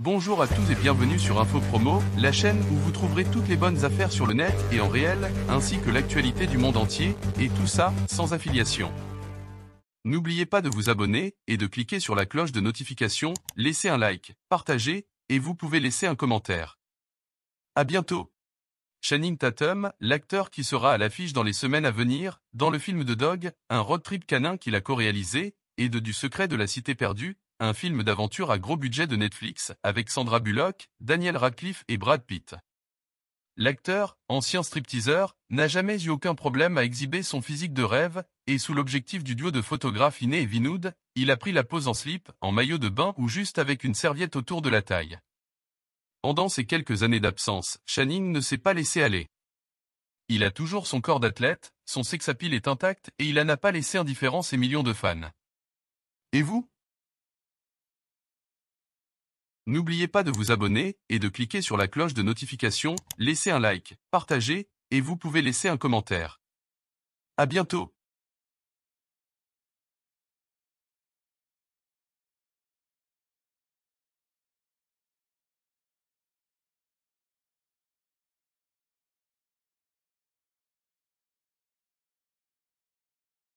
Bonjour à tous et bienvenue sur Info Promo, la chaîne où vous trouverez toutes les bonnes affaires sur le net et en réel, ainsi que l'actualité du monde entier, et tout ça, sans affiliation. N'oubliez pas de vous abonner et de cliquer sur la cloche de notification, laissez un like, partager, et vous pouvez laisser un commentaire. À bientôt Channing Tatum, l'acteur qui sera à l'affiche dans les semaines à venir, dans le film de Dog, un road trip canin qu'il a co-réalisé, et de Du secret de la cité perdue, un film d'aventure à gros budget de Netflix avec Sandra Bullock, Daniel Radcliffe et Brad Pitt. L'acteur, ancien stripteaseur, n'a jamais eu aucun problème à exhiber son physique de rêve, et sous l'objectif du duo de photographes Iné et Vinoud, il a pris la pose en slip, en maillot de bain ou juste avec une serviette autour de la taille. Pendant ces quelques années d'absence, Channing ne s'est pas laissé aller. Il a toujours son corps d'athlète, son sexapile est intact et il n'a pas laissé indifférent ses millions de fans. Et vous N'oubliez pas de vous abonner et de cliquer sur la cloche de notification, laissez un like, partagez, et vous pouvez laisser un commentaire. À bientôt